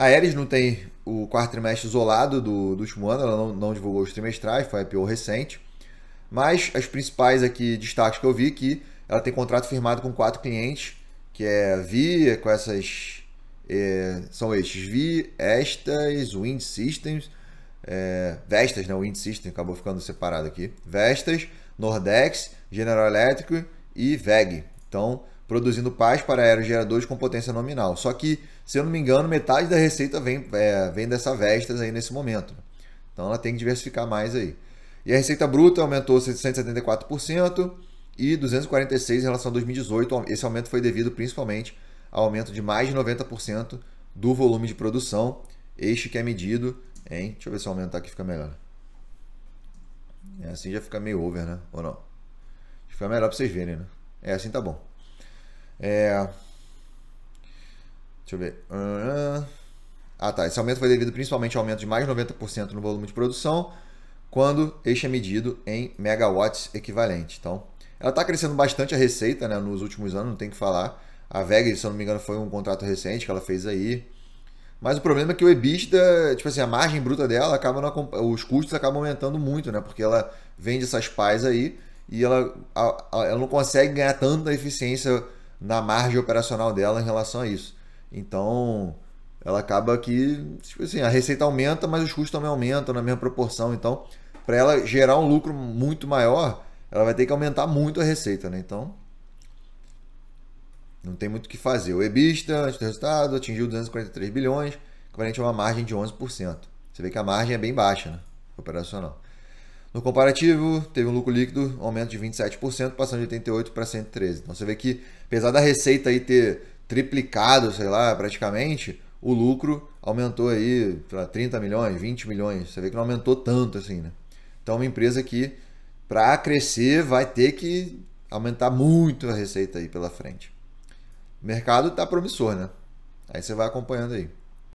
A Ares não tem o quarto trimestre isolado do, do último ano, ela não, não divulgou os trimestrais, foi a IPO recente. Mas as principais aqui destaques que eu vi que ela tem contrato firmado com quatro clientes, que é Via, com essas é, são estes Vi, Estas, Wind Systems, é, Vestas, né? Wind System acabou ficando separado aqui. Vestas, Nordex, General Electric e VEG. Então, produzindo paz para aerogeradores com potência nominal. Só que, se eu não me engano, metade da receita vem, é, vem dessa Vestas aí nesse momento. Então ela tem que diversificar mais aí. E a receita bruta aumentou 174% e 246% em relação a 2018. Esse aumento foi devido principalmente ao aumento de mais de 90% do volume de produção. Este que é medido em. Deixa eu ver se eu aumentar aqui fica melhor. É, assim já fica meio over, né? Ou não? Fica melhor para vocês verem, né? É assim tá bom. É... Deixa eu ver. Ah, ah, tá. Esse aumento foi devido principalmente ao aumento de mais de 90% no volume de produção, quando este é medido em megawatts equivalente. Então, ela está crescendo bastante a receita né, nos últimos anos, não tem que falar. A Vega, se eu não me engano, foi um contrato recente que ela fez aí. Mas o problema é que o EBITDA, tipo assim, a margem bruta dela acaba não, os custos acabam aumentando muito, né? Porque ela vende essas pais aí e ela, ela não consegue ganhar tanta eficiência na margem operacional dela em relação a isso. Então, ela acaba que, tipo assim, a receita aumenta, mas os custos também aumentam na mesma proporção. Então, para ela gerar um lucro muito maior, ela vai ter que aumentar muito a receita, né? Então, não tem muito o que fazer. O EBITDA, antes do resultado, atingiu 243 bilhões, equivalente a uma margem de 11%. Você vê que a margem é bem baixa, né? Operacional. No comparativo, teve um lucro líquido, um aumento de 27%, passando de 88 para 113. Então você vê que, apesar da receita aí ter triplicado, sei lá, praticamente, o lucro aumentou aí para 30 milhões, 20 milhões. Você vê que não aumentou tanto assim, né? Então é uma empresa que para crescer vai ter que aumentar muito a receita aí pela frente. O mercado está promissor, né? Aí você vai acompanhando aí.